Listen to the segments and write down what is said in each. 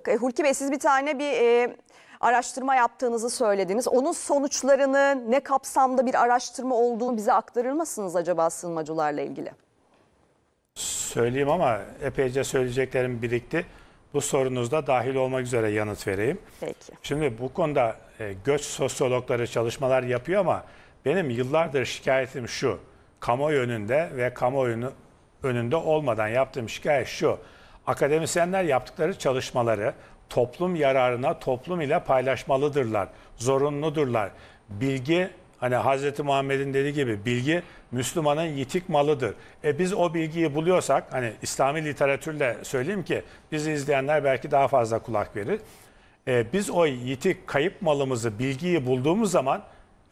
aldık. E, Hulki Bey siz bir tane bir e, araştırma yaptığınızı söylediniz. Onun sonuçlarını ne kapsamda bir araştırma olduğunu bize aktarır mısınız acaba sığınmacılarla ilgili? Söyleyeyim ama epeyce söyleyeceklerim birikti. Bu sorunuzda dahil olmak üzere yanıt vereyim. Peki. Şimdi bu konuda e, göç sosyologları çalışmalar yapıyor ama benim yıllardır şikayetim şu. Kamuoyu önünde ve kamuoyunun önünde olmadan yaptığım şikayet şu. Akademisyenler yaptıkları çalışmaları toplum yararına toplum ile paylaşmalıdırlar. Zorunludurlar. Bilgi hani Hazreti Muhammed'in dediği gibi bilgi Müslümanın yitik malıdır. E biz o bilgiyi buluyorsak hani İslami literatürle söyleyeyim ki bizi izleyenler belki daha fazla kulak verir. E biz o yitik kayıp malımızı bilgiyi bulduğumuz zaman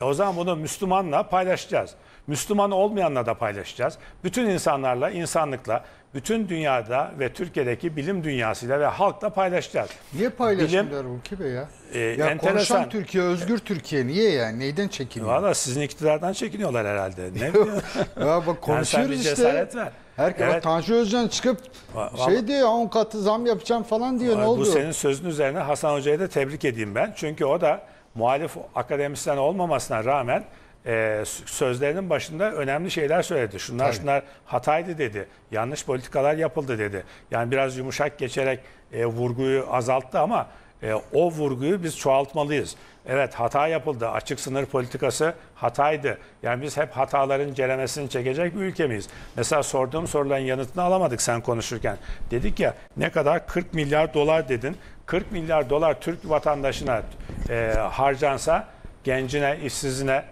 e o zaman bunu Müslümanla paylaşacağız. Müslüman olmayanla da paylaşacağız. Bütün insanlarla, insanlıkla, bütün dünyada ve Türkiye'deki bilim dünyasıyla ve halkla paylaşacağız. Niye paylaşmıyorlar bu ki be ya? E, ya enteresan. konuşan Türkiye, özgür Türkiye niye ya? Neyden çekiniyor? Valla sizin iktidardan çekiniyorlar herhalde. Ne bileyim. ya bak konuşuyoruz yani işte. cesaret ver. Herkes evet. Tanju Özcan çıkıp Va şey diyor 10 katı zam yapacağım falan diyor. ne oldu? Bu senin sözün üzerine Hasan Hocaya da tebrik edeyim ben. Çünkü o da muhalif akademisyen olmamasına rağmen e, sözlerinin başında önemli şeyler söyledi. Şunlar Tabii. şunlar hataydı dedi. Yanlış politikalar yapıldı dedi. Yani biraz yumuşak geçerek e, vurguyu azalttı ama e, o vurguyu biz çoğaltmalıyız. Evet hata yapıldı. Açık sınır politikası hataydı. Yani biz hep hataların celemesini çekecek bir ülke miyiz? Mesela sorduğum soruların yanıtını alamadık sen konuşurken. Dedik ya ne kadar 40 milyar dolar dedin. 40 milyar dolar Türk vatandaşına e, harcansa gencine, işsizine,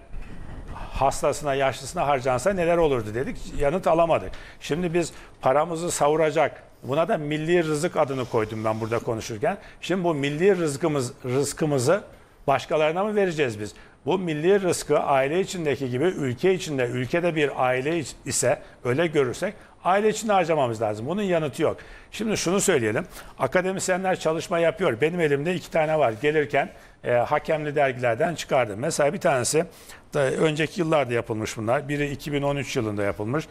hastasına, yaşlısına harcansa neler olurdu dedik. Yanıt alamadık. Şimdi biz paramızı savuracak, Buna da milli rızık adını koydum ben burada konuşurken. Şimdi bu milli rızkımız, rızkımızı başkalarına mı vereceğiz biz? Bu milli rızkı aile içindeki gibi ülke içinde, ülkede bir aile ise öyle görürsek aile içinde harcamamız lazım. Bunun yanıtı yok. Şimdi şunu söyleyelim. Akademisyenler çalışma yapıyor. Benim elimde iki tane var. Gelirken e, hakemli dergilerden çıkardım. Mesela bir tanesi da önceki yıllarda yapılmış bunlar. Biri 2013 yılında yapılmış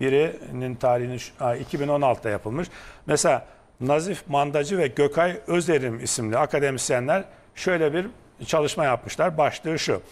birinin tarihini 2016'da yapılmış. Mesela Nazif Mandacı ve Gökay Özerim isimli akademisyenler şöyle bir çalışma yapmışlar. Başlığı şu.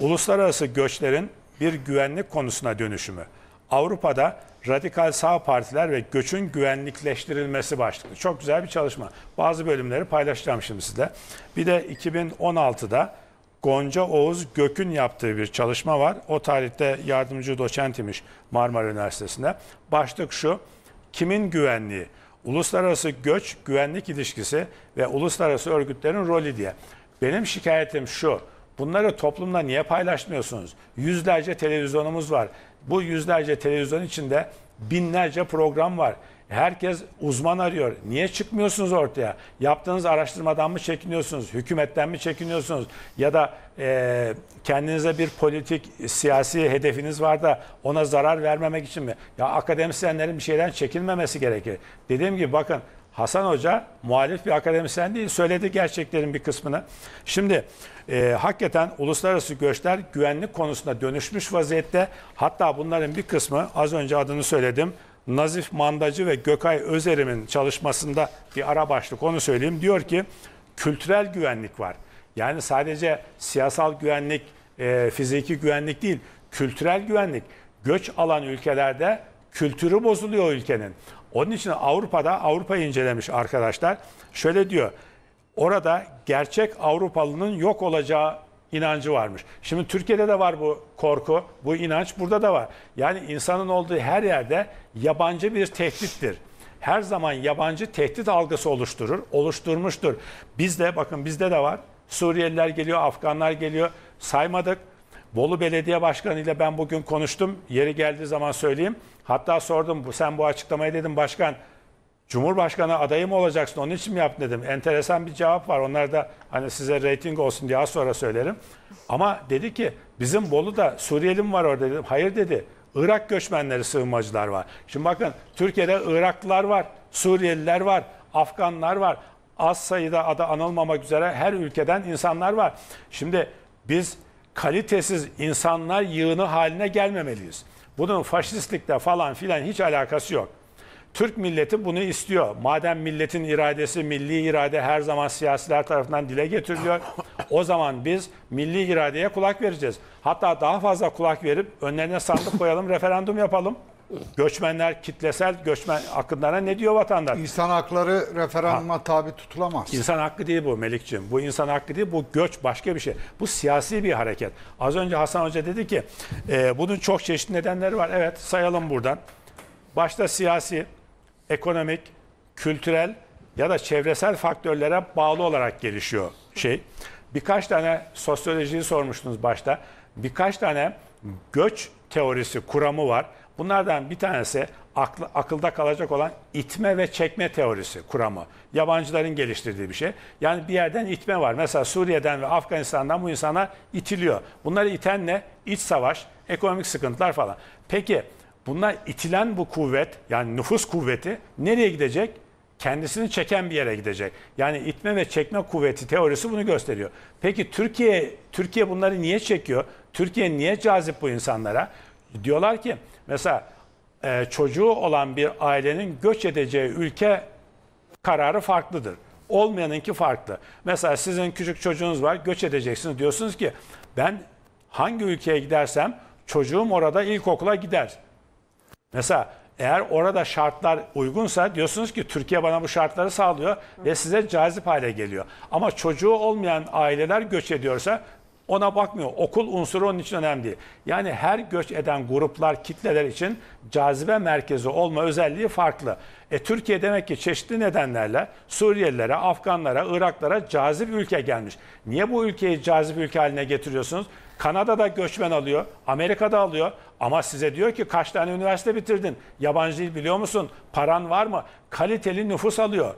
Uluslararası göçlerin bir güvenlik konusuna dönüşümü. Avrupa'da radikal sağ partiler ve göçün güvenlikleştirilmesi başlıklı. Çok güzel bir çalışma. Bazı bölümleri paylaşacağım şimdi size. Bir de 2016'da Gonca Oğuz Gök'ün yaptığı bir çalışma var. O tarihte yardımcı doçent imiş Marmara Üniversitesi'nde. Başlık şu, kimin güvenliği? Uluslararası göç, güvenlik ilişkisi ve uluslararası örgütlerin rolü diye. Benim şikayetim şu, bunları toplumla niye paylaşmıyorsunuz? Yüzlerce televizyonumuz var. Bu yüzlerce televizyon içinde binlerce program var. Herkes uzman arıyor. Niye çıkmıyorsunuz ortaya? Yaptığınız araştırmadan mı çekiniyorsunuz? Hükümetten mi çekiniyorsunuz? Ya da e, kendinize bir politik, siyasi hedefiniz var da ona zarar vermemek için mi? Ya akademisyenlerin bir şeyden çekinmemesi gerekir. Dediğim gibi bakın Hasan Hoca muhalif bir akademisyen değil. Söyledi gerçeklerin bir kısmını. Şimdi e, hakikaten uluslararası göçler güvenlik konusunda dönüşmüş vaziyette. Hatta bunların bir kısmı az önce adını söyledim Nazif Mandacı ve Gökay Özerim'in çalışmasında bir ara başlık onu söyleyeyim. Diyor ki kültürel güvenlik var. Yani sadece siyasal güvenlik, e, fiziki güvenlik değil, kültürel güvenlik. Göç alan ülkelerde kültürü bozuluyor ülkenin. Onun için Avrupa'da Avrupa'yı incelemiş arkadaşlar. Şöyle diyor. Orada gerçek Avrupalının yok olacağı inancı varmış. Şimdi Türkiye'de de var bu korku, bu inanç burada da var. Yani insanın olduğu her yerde yabancı bir tehdittir. Her zaman yabancı tehdit algısı oluşturur, oluşturmuştur. Bizde bakın bizde de var. Suriyeliler geliyor, Afganlar geliyor. Saymadık. Bolu Belediye Başkanı ile ben bugün konuştum. Yeri geldiği zaman söyleyeyim. Hatta sordum sen bu açıklamayı dedim başkan Cumhurbaşkanı adayı mı olacaksın onun için mi yaptın dedim. Enteresan bir cevap var. Onlar da hani size reyting olsun diye az sonra söylerim. Ama dedi ki bizim Bolu'da Suriyeli mi var orada dedim. Hayır dedi. Irak göçmenleri sığınmacılar var. Şimdi bakın Türkiye'de Iraklılar var, Suriyeliler var, Afganlar var. Az sayıda adı anılmamak üzere her ülkeden insanlar var. Şimdi biz kalitesiz insanlar yığını haline gelmemeliyiz. Bunun faşistlikle falan filan hiç alakası yok. Türk milleti bunu istiyor. Madem milletin iradesi, milli irade her zaman siyasiler tarafından dile getiriliyor. O zaman biz milli iradeye kulak vereceğiz. Hatta daha fazla kulak verip önlerine sandık koyalım, referandum yapalım. Göçmenler, kitlesel göçmen hakkında ne diyor vatandaş? İnsan hakları referanduma ha. tabi tutulamaz. İnsan hakkı değil bu Melikciğim. Bu insan hakkı değil, bu göç başka bir şey. Bu siyasi bir hareket. Az önce Hasan Hoca dedi ki, e, bunun çok çeşitli nedenleri var. Evet, sayalım buradan. Başta siyasi, ekonomik, kültürel ya da çevresel faktörlere bağlı olarak gelişiyor şey. Birkaç tane sosyolojiyi sormuştunuz başta. Birkaç tane göç teorisi kuramı var. Bunlardan bir tanesi akl, akılda kalacak olan itme ve çekme teorisi kuramı. Yabancıların geliştirdiği bir şey. Yani bir yerden itme var. Mesela Suriye'den ve Afganistan'dan bu insanlar itiliyor. Bunları iten ne? İç savaş, ekonomik sıkıntılar falan. Peki Bunlar itilen bu kuvvet yani nüfus kuvveti nereye gidecek? Kendisini çeken bir yere gidecek. Yani itme ve çekme kuvveti teorisi bunu gösteriyor. Peki Türkiye Türkiye bunları niye çekiyor? Türkiye niye cazip bu insanlara? Diyorlar ki mesela e, çocuğu olan bir ailenin göç edeceği ülke kararı farklıdır. Olmayanınki farklı. Mesela sizin küçük çocuğunuz var, göç edeceksiniz. Diyorsunuz ki ben hangi ülkeye gidersem çocuğum orada ilkokula gider. Mesela eğer orada şartlar uygunsa diyorsunuz ki Türkiye bana bu şartları sağlıyor ve size cazip hale geliyor. Ama çocuğu olmayan aileler göç ediyorsa ona bakmıyor. Okul unsuru onun için önemli Yani her göç eden gruplar, kitleler için cazibe merkezi olma özelliği farklı. E, Türkiye demek ki çeşitli nedenlerle Suriyelilere, Afganlara, Iraklara cazip ülke gelmiş. Niye bu ülkeyi cazip ülke haline getiriyorsunuz? Kanada'da göçmen alıyor, Amerika'da alıyor ama size diyor ki kaç tane üniversite bitirdin? Yabancı dil biliyor musun? Paran var mı? Kaliteli nüfus alıyor.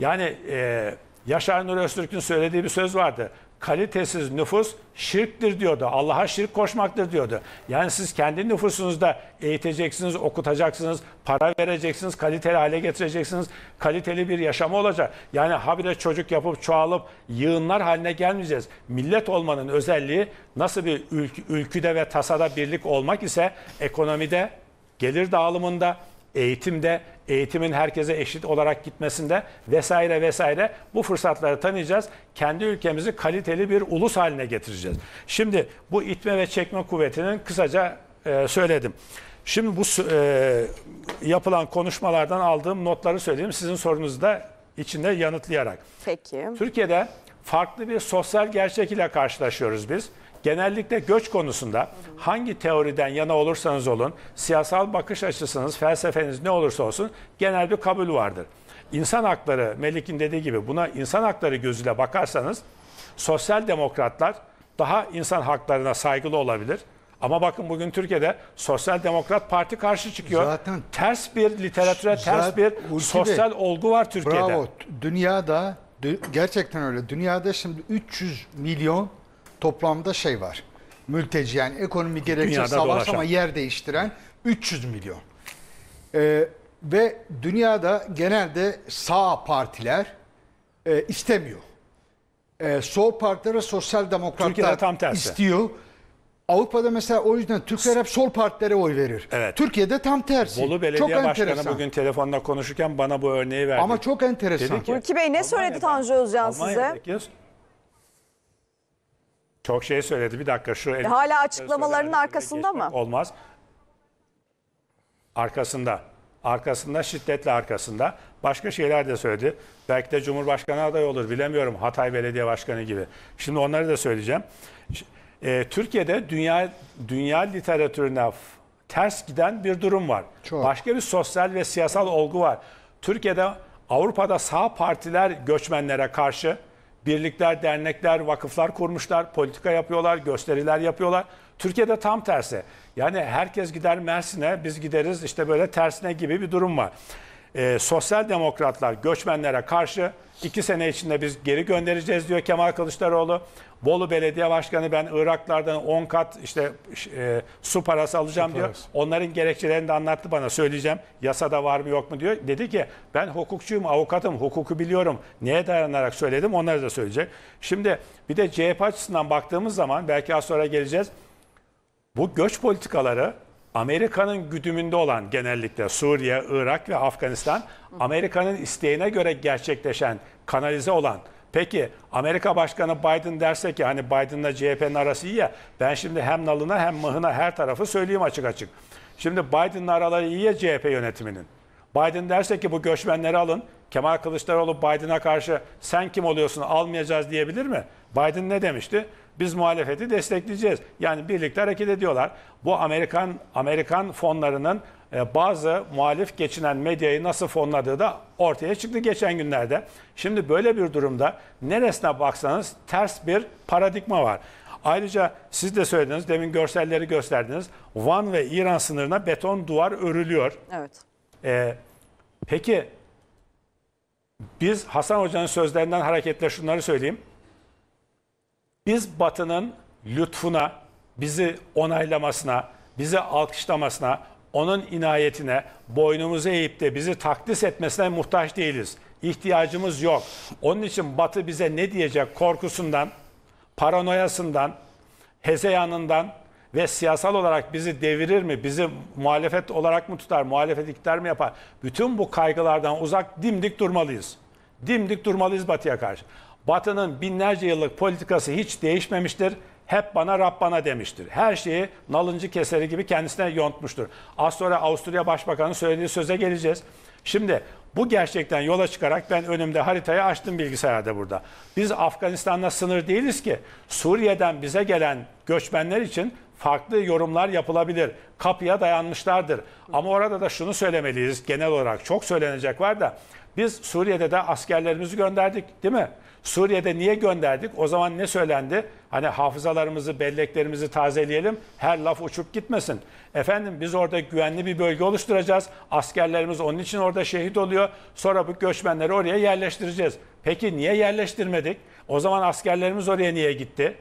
Yani e, Yaşar Nuri Öztürk'ün söylediği bir söz vardı kalitesiz nüfus şirktir diyordu. Allah'a şirk koşmaktır diyordu. Yani siz kendi nüfusunuzda eğiteceksiniz, okutacaksınız, para vereceksiniz, kaliteli hale getireceksiniz, kaliteli bir yaşam olacak. Yani habire çocuk yapıp çoğalıp yığınlar haline gelmeyeceğiz. Millet olmanın özelliği nasıl bir ülk, ülküde ve tasada birlik olmak ise ekonomide, gelir dağılımında, eğitimde, eğitimin herkese eşit olarak gitmesinde vesaire vesaire bu fırsatları tanıyacağız. Kendi ülkemizi kaliteli bir ulus haline getireceğiz. Şimdi bu itme ve çekme kuvvetinin kısaca e, söyledim. Şimdi bu e, yapılan konuşmalardan aldığım notları söyleyeyim. Sizin sorunuzu da içinde yanıtlayarak. Peki. Türkiye'de farklı bir sosyal gerçek ile karşılaşıyoruz biz genellikle göç konusunda hangi teoriden yana olursanız olun, siyasal bakış açısınız, felsefeniz ne olursa olsun genel bir kabul vardır. İnsan hakları, Melik'in dediği gibi buna insan hakları gözüyle bakarsanız sosyal demokratlar daha insan haklarına saygılı olabilir. Ama bakın bugün Türkiye'de Sosyal Demokrat Parti karşı çıkıyor. Zaten ters bir literatüre, ters bir Ulti sosyal olgu var Türkiye'de. Bravo. Dünyada gerçekten öyle. Dünyada şimdi 300 milyon toplamda şey var. Mülteci yani ekonomi gerekçe savaş ama yer değiştiren 300 milyon. Ee, ve dünyada genelde sağ partiler e, istemiyor. E, sol partiler sosyal demokratlar tam tersi. istiyor. Avrupa'da mesela o yüzden Türkler hep sol partilere oy verir. Evet. Türkiye'de tam tersi. Bolu Belediye çok Başkanı enteresan. bugün telefonda konuşurken bana bu örneği verdi. Ama çok enteresan. Dedi ki, Ülkü Bey ne söyledi Tanju Özcan size? Çok şey söyledi. Bir dakika şu. E, hala açıklamaların arkasında mı? Olmaz. Arkasında. Arkasında şiddetle arkasında. Başka şeyler de söyledi. Belki de Cumhurbaşkanı adayı olur bilemiyorum Hatay Belediye Başkanı gibi. Şimdi onları da söyleyeceğim. E, Türkiye'de dünya dünya literatürüne ters giden bir durum var. Çok. Başka bir sosyal ve siyasal olgu var. Türkiye'de Avrupa'da sağ partiler göçmenlere karşı birlikler, dernekler, vakıflar kurmuşlar, politika yapıyorlar, gösteriler yapıyorlar. Türkiye'de tam tersi. Yani herkes gider Mersin'e, biz gideriz işte böyle tersine gibi bir durum var e, sosyal demokratlar göçmenlere karşı iki sene içinde biz geri göndereceğiz diyor Kemal Kılıçdaroğlu. Bolu Belediye Başkanı ben Iraklardan 10 kat işte e, su parası alacağım su diyor. Parası. Onların gerekçelerini de anlattı bana söyleyeceğim. Yasada var mı yok mu diyor. Dedi ki ben hukukçuyum, avukatım, hukuku biliyorum. Neye dayanarak söyledim onları da söyleyecek. Şimdi bir de CHP açısından baktığımız zaman belki az sonra geleceğiz. Bu göç politikaları Amerika'nın güdümünde olan genellikle Suriye, Irak ve Afganistan Amerika'nın isteğine göre gerçekleşen, kanalize olan. Peki Amerika Başkanı Biden derse ki hani Biden'la CHP'nin arası iyi ya ben şimdi hem nalına hem mıhına her tarafı söyleyeyim açık açık. Şimdi Biden'la araları iyi ya CHP yönetiminin. Biden derse ki bu göçmenleri alın. Kemal Kılıçdaroğlu Biden'a karşı sen kim oluyorsun almayacağız diyebilir mi? Biden ne demişti? Biz muhalefeti destekleyeceğiz. Yani birlikte hareket ediyorlar. Bu Amerikan Amerikan fonlarının e, bazı muhalif geçinen medyayı nasıl fonladığı da ortaya çıktı geçen günlerde. Şimdi böyle bir durumda neresine baksanız ters bir paradigma var. Ayrıca siz de söylediniz, demin görselleri gösterdiniz. Van ve İran sınırına beton duvar örülüyor. Evet. Ee, peki biz Hasan Hoca'nın sözlerinden hareketle şunları söyleyeyim. Biz Batı'nın lütfuna, bizi onaylamasına, bizi alkışlamasına, onun inayetine boynumuzu eğip de bizi takdis etmesine muhtaç değiliz. İhtiyacımız yok. Onun için Batı bize ne diyecek korkusundan, paranoyasından, hezeyanından ve siyasal olarak bizi devirir mi, bizi muhalefet olarak mı tutar, muhalefet iktidar mı yapar? Bütün bu kaygılardan uzak dimdik durmalıyız. Dimdik durmalıyız Batı'ya karşı. Batı'nın binlerce yıllık politikası hiç değişmemiştir. Hep bana Rabbana demiştir. Her şeyi nalıncı keseri gibi kendisine yontmuştur. Az sonra Avusturya Başbakanı söylediği söze geleceğiz. Şimdi bu gerçekten yola çıkarak ben önümde haritayı açtım bilgisayarda burada. Biz Afganistan'la sınır değiliz ki. Suriye'den bize gelen göçmenler için farklı yorumlar yapılabilir. Kapıya dayanmışlardır. Ama orada da şunu söylemeliyiz genel olarak çok söylenecek var da biz Suriye'de de askerlerimizi gönderdik değil mi? Suriye'de niye gönderdik? O zaman ne söylendi? Hani hafızalarımızı, belleklerimizi tazeleyelim. Her laf uçup gitmesin. Efendim biz orada güvenli bir bölge oluşturacağız. Askerlerimiz onun için orada şehit oluyor. Sonra bu göçmenleri oraya yerleştireceğiz. Peki niye yerleştirmedik? O zaman askerlerimiz oraya niye gitti?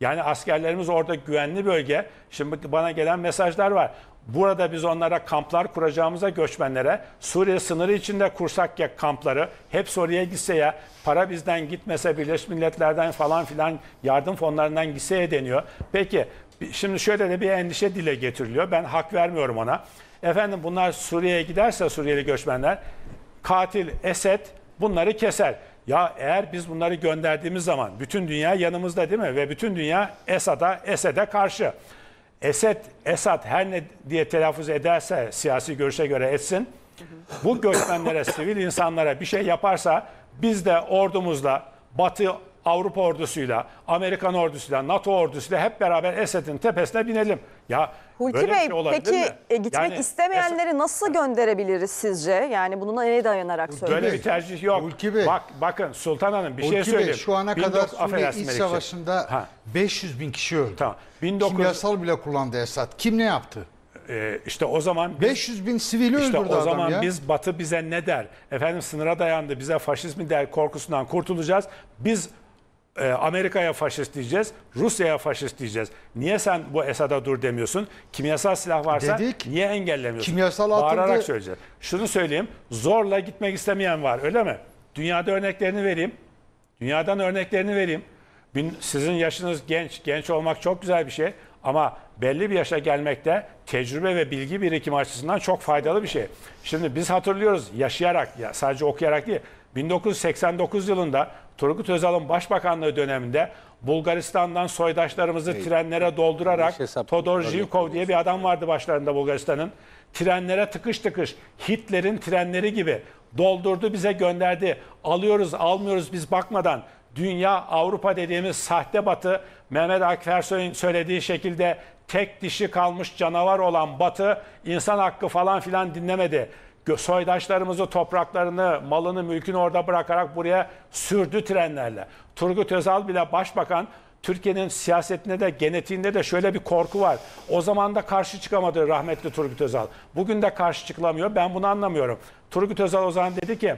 Yani askerlerimiz orada güvenli bölge. Şimdi bana gelen mesajlar var. Burada biz onlara kamplar kuracağımıza göçmenlere Suriye sınırı içinde kursak ya kampları hep Suriye gitse ya para bizden gitmese Birleşmiş Milletler'den falan filan yardım fonlarından gitseye deniyor. Peki şimdi şöyle de bir endişe dile getiriliyor. Ben hak vermiyorum ona. Efendim bunlar Suriye'ye giderse Suriyeli göçmenler katil Esed bunları keser. Ya eğer biz bunları gönderdiğimiz zaman bütün dünya yanımızda değil mi? Ve bütün dünya Esad'a, Esed'e karşı. Esed, Esad her ne diye telaffuz ederse siyasi görüşe göre etsin. Bu göçmenlere, sivil insanlara bir şey yaparsa biz de ordumuzla Batı Avrupa ordusuyla, Amerikan ordusuyla, NATO ordusuyla hep beraber Esed'in tepesine binelim. Ya Hulki Bey, şey peki E, gitmek yani, istemeyenleri nasıl gönderebiliriz sizce? Yani bununa neye dayanarak söylüyorsunuz? Böyle bir tercih yok. Hulki Bey, Bak, bakın Sultan Hanım bir şey Hulki şey söyleyeyim. Bey, şu ana 19, kadar Suriye İç Savaşı'nda ha. 500 bin kişi öldü. Tamam. 19... Kimyasal bile kullandı Esad. Kim ne yaptı? Ee, işte o zaman biz, 500 bin sivili işte öldürdü o zaman biz Batı bize ne der? Efendim sınıra dayandı bize faşizmi der korkusundan kurtulacağız. Biz e, Amerika'ya faşist diyeceğiz, Rusya'ya faşist diyeceğiz. Niye sen bu Esad'a dur demiyorsun? Kimyasal silah varsa Dedik, niye engellemiyorsun? Kimyasal Bağırarak söyleyeceğiz. Şunu söyleyeyim, zorla gitmek istemeyen var öyle mi? Dünyada örneklerini vereyim. Dünyadan örneklerini vereyim. Sizin yaşınız genç, genç olmak çok güzel bir şey. Ama belli bir yaşa gelmekte tecrübe ve bilgi birikimi açısından çok faydalı bir şey. Şimdi biz hatırlıyoruz yaşayarak, ya sadece okuyarak değil, 1989 yılında Turgut Özal'ın başbakanlığı döneminde Bulgaristan'dan soydaşlarımızı Hey, trenlere şey doldurarak Todor Zhivkov diye bir adam vardı başlarında Bulgaristan'ın. Trenlere tıkış tıkış Hitler'in trenleri gibi doldurdu bize gönderdi. Alıyoruz almıyoruz biz bakmadan. Dünya Avrupa dediğimiz sahte batı Mehmet Akif Ersoy'un söylediği şekilde tek dişi kalmış canavar olan batı insan hakkı falan filan dinlemedi soydaşlarımızı topraklarını, malını, mülkünü orada bırakarak buraya sürdü trenlerle. Turgut Özal bile başbakan Türkiye'nin siyasetinde de genetiğinde de şöyle bir korku var. O zaman da karşı çıkamadı rahmetli Turgut Özal. Bugün de karşı çıkılamıyor. Ben bunu anlamıyorum. Turgut Özal o zaman dedi ki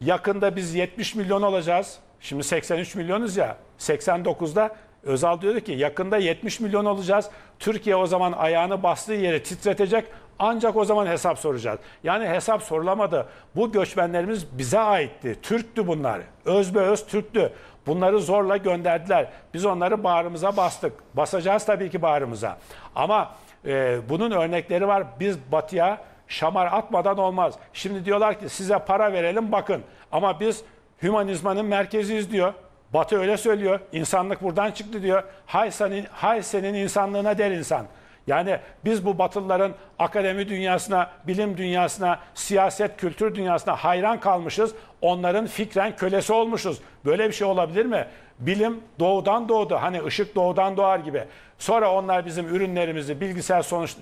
yakında biz 70 milyon olacağız. Şimdi 83 milyonuz ya. 89'da Özal diyordu ki yakında 70 milyon olacağız. Türkiye o zaman ayağını bastığı yere titretecek ancak o zaman hesap soracağız. Yani hesap sorulamadı. Bu göçmenlerimiz bize aitti. Türktü bunlar. Özbe öz Türktü. Bunları zorla gönderdiler. Biz onları bağrımıza bastık. Basacağız tabii ki bağrımıza. Ama e, bunun örnekleri var. Biz batıya şamar atmadan olmaz. Şimdi diyorlar ki size para verelim bakın. Ama biz hümanizmanın merkeziyiz diyor. Batı öyle söylüyor. İnsanlık buradan çıktı diyor. Hay senin, hay senin insanlığına der insan. Yani biz bu batılıların akademi dünyasına, bilim dünyasına, siyaset, kültür dünyasına hayran kalmışız. Onların fikren kölesi olmuşuz. Böyle bir şey olabilir mi? Bilim doğudan doğdu. Hani ışık doğudan doğar gibi. Sonra onlar bizim ürünlerimizi, bilgisel sonuç,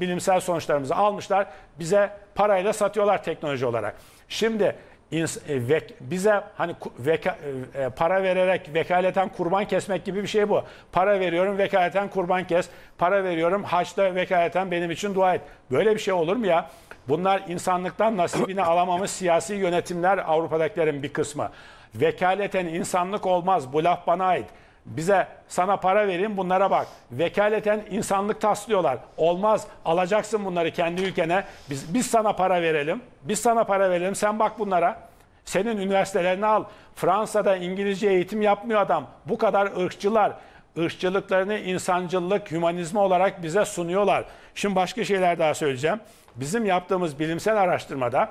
bilimsel sonuçlarımızı almışlar. Bize parayla satıyorlar teknoloji olarak. Şimdi e, bize hani e, e, para vererek vekaleten kurban kesmek gibi bir şey bu. Para veriyorum vekaleten kurban kes. Para veriyorum haçta vekaleten benim için dua et. Böyle bir şey olur mu ya? Bunlar insanlıktan nasibini alamamış siyasi yönetimler Avrupa'dakilerin bir kısmı. Vekaleten insanlık olmaz. Bu laf bana ait bize sana para vereyim bunlara bak. Vekaleten insanlık taslıyorlar. Olmaz alacaksın bunları kendi ülkene. Biz, biz sana para verelim. Biz sana para verelim sen bak bunlara. Senin üniversitelerini al. Fransa'da İngilizce eğitim yapmıyor adam. Bu kadar ırkçılar. Irkçılıklarını insancılık, hümanizme olarak bize sunuyorlar. Şimdi başka şeyler daha söyleyeceğim. Bizim yaptığımız bilimsel araştırmada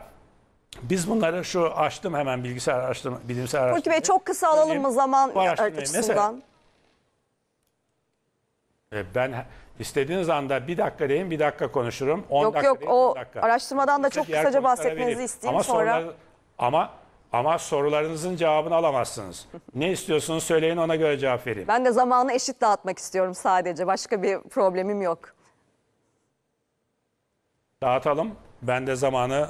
biz bunları şu açtım hemen bilgisayar açtım bilimsel araştırma. Burcu Bey çok kısa alalım mı zaman e, açısından? E, ben istediğiniz anda bir dakika deyin bir dakika konuşurum. 10 yok dakika yok deyin, o dakika. araştırmadan da çok kısaca bahsetmenizi vereyim. isteyeyim ama sonra. Sorular, ama ama sorularınızın cevabını alamazsınız. Ne istiyorsunuz söyleyin ona göre cevap vereyim. Ben de zamanı eşit dağıtmak istiyorum sadece. Başka bir problemim yok. Dağıtalım. Ben de zamanı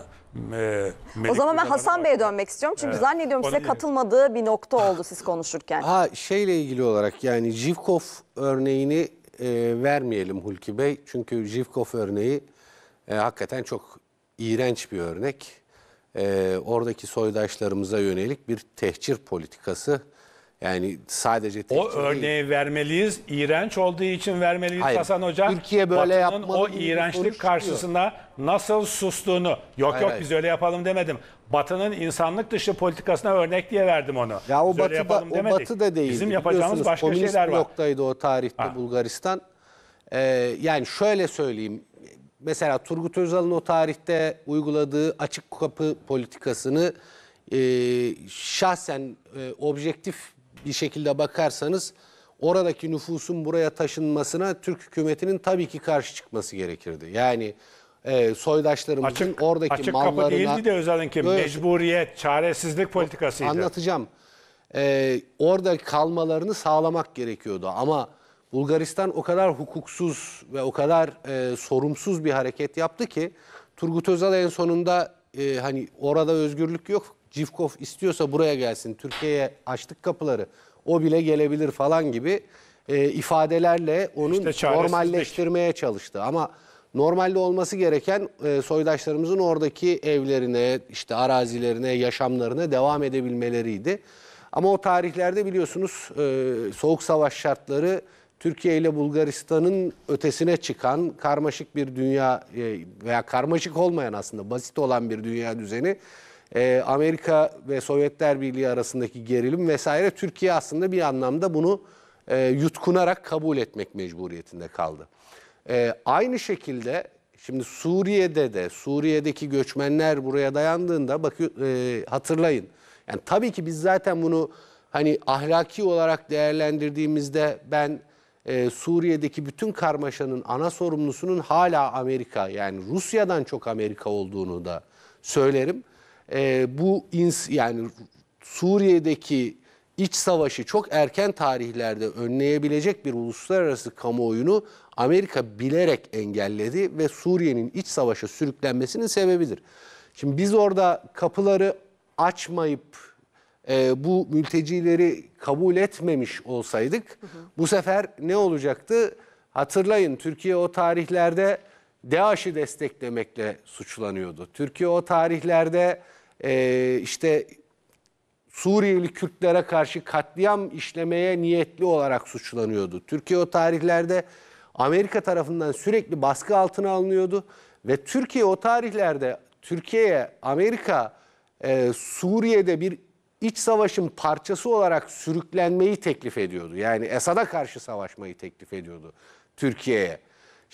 e, o zaman ben Hasan Bey'e dönmek istiyorum. Çünkü evet. zannediyorum size katılmadığı bir nokta oldu siz konuşurken. Ha şeyle ilgili olarak yani Jivkov örneğini e, vermeyelim Hulki Bey. Çünkü Jivkov örneği e, hakikaten çok iğrenç bir örnek. E, oradaki soydaşlarımıza yönelik bir tehcir politikası yani sadece O değil. örneği vermeliyiz. İğrenç olduğu için vermeliyiz Hayır, Hasan Hoca. Türkiye böyle Batı'nın o iğrençlik karşısında nasıl sustuğunu. Yok yok biz öyle yapalım demedim. Batı'nın insanlık dışı politikasına örnek diye verdim onu. Ya o Biz batı da, o batı da değil. Bizim yapacağımız başka komünist şeyler var. bloktaydı o tarihte Ha. Bulgaristan. Ee, yani şöyle söyleyeyim. Mesela Turgut Özal'ın o tarihte uyguladığı açık kapı politikasını e, şahsen e, objektif bir şekilde bakarsanız oradaki nüfusun buraya taşınmasına Türk hükümetinin tabii ki karşı çıkması gerekirdi. Yani e, soydaşlarımızın açık, oradaki açık mallarına... Açık kapı değildi de özellikle böyle, mecburiyet, çaresizlik politikasıydı. Anlatacağım. E, orada kalmalarını sağlamak gerekiyordu ama Bulgaristan o kadar hukuksuz ve o kadar e, sorumsuz bir hareket yaptı ki Turgut Özal en sonunda e, hani orada özgürlük yok Civkov istiyorsa buraya gelsin. Türkiye'ye açtık kapıları. O bile gelebilir falan gibi e, ifadelerle onun işte normalleştirmeye çalıştı. Ama normalde olması gereken e, soydaşlarımızın oradaki evlerine, işte arazilerine, yaşamlarına devam edebilmeleriydi. Ama o tarihlerde biliyorsunuz e, soğuk savaş şartları Türkiye ile Bulgaristan'ın ötesine çıkan karmaşık bir dünya e, veya karmaşık olmayan aslında basit olan bir dünya düzeni ee, Amerika ve Sovyetler Birliği arasındaki gerilim vesaire Türkiye aslında bir anlamda bunu e, yutkunarak kabul etmek mecburiyetinde kaldı. Ee, aynı şekilde şimdi Suriye'de de Suriye'deki göçmenler buraya dayandığında bakın e, hatırlayın. Yani tabii ki biz zaten bunu hani ahlaki olarak değerlendirdiğimizde ben e, Suriye'deki bütün karmaşanın ana sorumlusunun hala Amerika yani Rusya'dan çok Amerika olduğunu da söylerim e, bu ins yani Suriye'deki iç savaşı çok erken tarihlerde önleyebilecek bir uluslararası kamuoyunu Amerika bilerek engelledi ve Suriye'nin iç savaşa sürüklenmesinin sebebidir. Şimdi biz orada kapıları açmayıp e, bu mültecileri kabul etmemiş olsaydık hı hı. bu sefer ne olacaktı? Hatırlayın Türkiye o tarihlerde DAEŞ'i desteklemekle suçlanıyordu. Türkiye o tarihlerde e, işte Suriyeli Kürtlere karşı katliam işlemeye niyetli olarak suçlanıyordu. Türkiye o tarihlerde Amerika tarafından sürekli baskı altına alınıyordu ve Türkiye o tarihlerde Türkiye'ye Amerika e, Suriye'de bir iç savaşın parçası olarak sürüklenmeyi teklif ediyordu. Yani Esad'a karşı savaşmayı teklif ediyordu Türkiye'ye.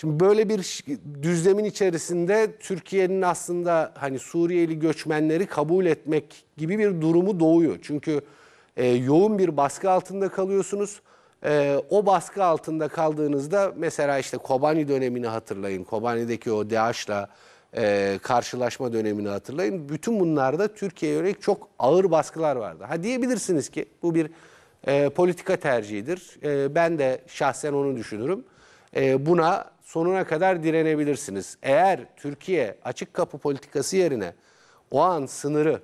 Şimdi böyle bir düzlemin içerisinde Türkiye'nin aslında hani Suriyeli göçmenleri kabul etmek gibi bir durumu doğuyor. Çünkü e, yoğun bir baskı altında kalıyorsunuz. E, o baskı altında kaldığınızda mesela işte Kobani dönemini hatırlayın. Kobani'deki o DAEŞ'la e, karşılaşma dönemini hatırlayın. Bütün bunlarda Türkiye'ye yönelik çok ağır baskılar vardı. Ha diyebilirsiniz ki bu bir e, politika tercihidir. E, ben de şahsen onu düşünürüm. E, buna sonuna kadar direnebilirsiniz. Eğer Türkiye açık kapı politikası yerine o an sınırı 5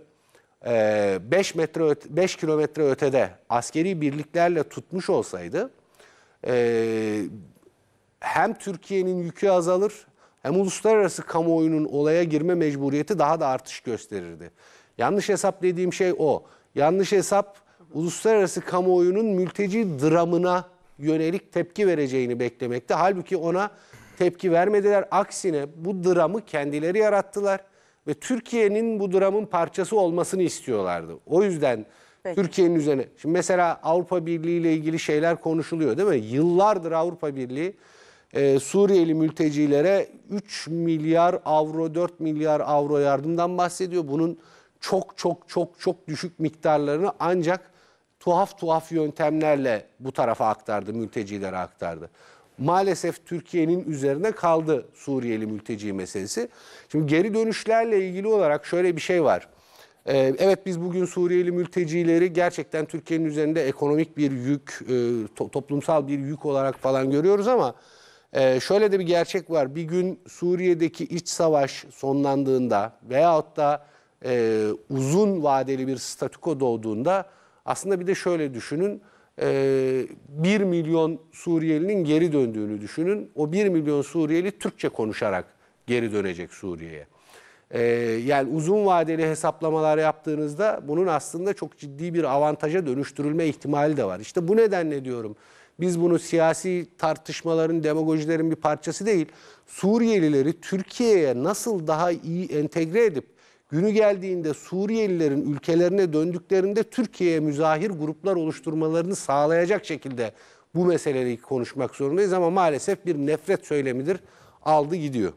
e, metre 5 kilometre ötede askeri birliklerle tutmuş olsaydı e, hem Türkiye'nin yükü azalır hem uluslararası kamuoyunun olaya girme mecburiyeti daha da artış gösterirdi. Yanlış hesap dediğim şey o. Yanlış hesap uluslararası kamuoyunun mülteci dramına yönelik tepki vereceğini beklemekte. Halbuki ona tepki vermediler. Aksine bu dramı kendileri yarattılar ve Türkiye'nin bu dramın parçası olmasını istiyorlardı. O yüzden Türkiye'nin üzerine. Şimdi mesela Avrupa Birliği ile ilgili şeyler konuşuluyor değil mi? Yıllardır Avrupa Birliği e, Suriyeli mültecilere 3 milyar avro, 4 milyar avro yardımdan bahsediyor. Bunun çok çok çok çok düşük miktarlarını ancak tuhaf tuhaf yöntemlerle bu tarafa aktardı, mültecilere aktardı maalesef Türkiye'nin üzerine kaldı Suriyeli mülteci meselesi. Şimdi geri dönüşlerle ilgili olarak şöyle bir şey var. Ee, evet biz bugün Suriyeli mültecileri gerçekten Türkiye'nin üzerinde ekonomik bir yük, e, to toplumsal bir yük olarak falan görüyoruz ama e, şöyle de bir gerçek var. Bir gün Suriye'deki iç savaş sonlandığında veyahut da e, uzun vadeli bir statüko doğduğunda aslında bir de şöyle düşünün 1 e, milyon Suriyelinin geri döndüğünü düşünün. O 1 milyon Suriyeli Türkçe konuşarak geri dönecek Suriye'ye. E, yani uzun vadeli hesaplamalar yaptığınızda bunun aslında çok ciddi bir avantaja dönüştürülme ihtimali de var. İşte bu nedenle diyorum biz bunu siyasi tartışmaların, demagojilerin bir parçası değil. Suriyelileri Türkiye'ye nasıl daha iyi entegre edip Günü geldiğinde Suriyelilerin ülkelerine döndüklerinde Türkiye'ye müzahir gruplar oluşturmalarını sağlayacak şekilde bu meseleyi konuşmak zorundayız ama maalesef bir nefret söylemidir. Aldı gidiyor.